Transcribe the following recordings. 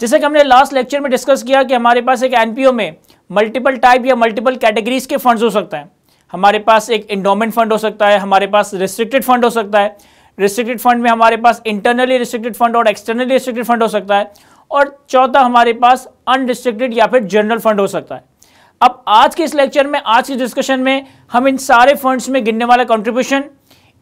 जैसे कि हमने लास्ट लेक्चर में डिस्कस किया कि हमारे पास एक एनपीओ में मल्टीपल टाइप या मल्टीपल कैटेगरीज के फंड्स हो सकते हैं हमारे पास एक इंडोमेंट फंड हो सकता है हमारे पास रिस्ट्रिक्टेड फंड हो सकता है रिस्ट्रिक्टेड फंड में हमारे पास इंटरनली रिस्ट्रिक्टेड फंड और एक्सटर्नली रिस्ट्रिक्टेड फंड हो सकता है और चौथा हमारे पास अनरिस्ट्रिक्टेड या फिर जनरल फंड हो सकता है अब आज के इस लेक्चर में आज के डिस्कशन में हम इन सारे फंड्स में गिनने वाला कंट्रीब्यूशन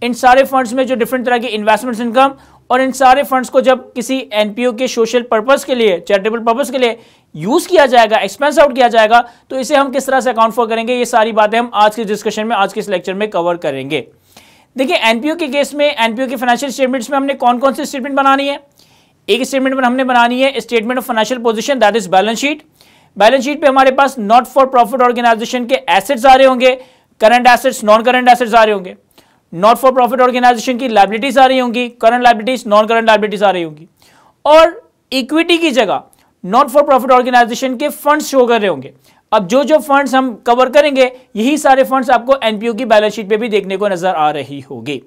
इन सारे फंड्स में जो डिफरेंट तरह के इन्वेस्टमेंट्स इनकम और इन सारे फंड्स को जब किसी एनपीओ के सोशल पर्पस के लिए चैरिटेबल पर्पस के लिए यूज किया जाएगा एक्सपेंस आउट किया जाएगा तो इसे हम किस तरह से अकाउंट फॉर करेंगे ये सारी बातें हम आज के डिस्कशन में आज के इस लेक्चर में कवर करेंगे देखिए एनपीओ के केस में एनपीओ के फाइनेंशियल स्टेटमेंट्स में हमने कौन कौन सी स्टेटमेंट बनानी है एक स्टेटमेंट में हमने बनानी है statement of financial position that is balance sheet balance sheet पर हमारे पास नॉट फॉर प्रॉफिट ऑर्गेनाइजेशन के एसेट्स आ रहे होंगे current assets non current assets आ रहे होंगे नॉट फॉर प्रॉफिट ऑर्गेनाइजेशन की लाइबिलिटीज आ रही होंगी current liabilities non current liabilities आ रही होंगी और इक्विटी की जगह नॉट फॉर प्रॉफिट ऑर्गेनाइजेशन के फंड्स शो कर रहे होंगे अब जो जो फंड्स हम कवर करेंगे यही सारे फंड्स आपको एनपीओ की बैलेंस शीट पे भी देखने को नजर आ रही होगी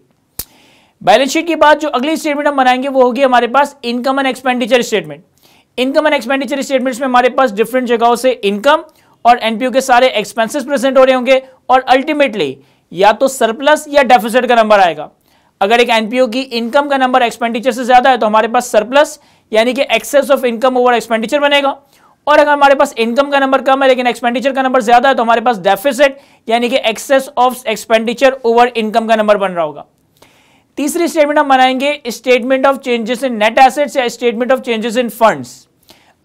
बैलेंस शीट के बाद जो अगली स्टेटमेंट हम बनाएंगे वो होगी हमारे पास income and expenditure statement income and expenditure statements में हमारे पास डिफरेंट जगहों से इनकम और एनपीओ के सारे एक्सपेंसेस प्रेजेंट हो रहे होंगे और अल्टीमेटली या तो सरप्लस या डेफिसिट का नंबर आएगा अगर एक एनपीओ की इनकम का नंबर एक्सपेंडिचर से ज्यादा है तो हमारे पास सरप्लस यानी कि excess of income over expenditure बनेगा और अगर हमारे पास इनकम का नंबर कम है लेकिन एक्सपेंडिचर का नंबर ज्यादा है तो हमारे पास डेफिसिट यानी कि excess of expenditure over income का नंबर बन रहा होगा तीसरी स्टेटमेंट हम बनाएंगे statement of changes in net assets या statement of changes in funds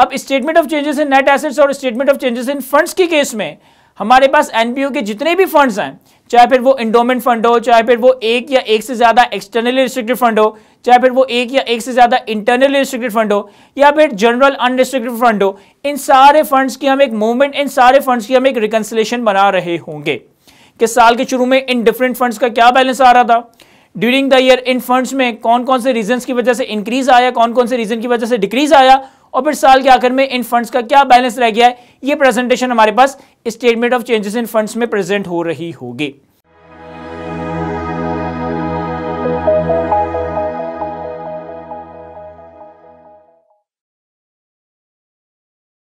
अब statement of changes in net assets और statement of changes in funds के केस में हमारे पास एनपीओ के जितने भी फंड्स हैं चाहे फिर वो इंडोमेंट फंड हो चाहे फिर वो एक या एक से ज़्यादा एक्सटर्नली रिस्ट्रिक्टेड फंड हो चाहे फिर वो एक या एक से ज़्यादा इंटरनली रिस्ट्रिक्टेड फंड हो या फिर जनरल अनरिस्ट्रिक्टेड फंड हो इन सारे फंड्स की हम एक मूवमेंट इन सारे फंड्स की हम एक रिकन्सलेशन बना रहे होंगे कि साल के शुरू में इन डिफरेंट फंड्स का क्या बैलेंस आ रहा था during the year in funds में कौन कौन से रीजन की वजह से इंक्रीज आया कौन कौन से रीजन की वजह से डिक्रीज आया और फिर साल के आखिर में इन फंड्स का क्या बैलेंस रह गया है ये प्रेजेंटेशन हमारे पास statement of changes in funds में प्रेजेंट हो रही होगी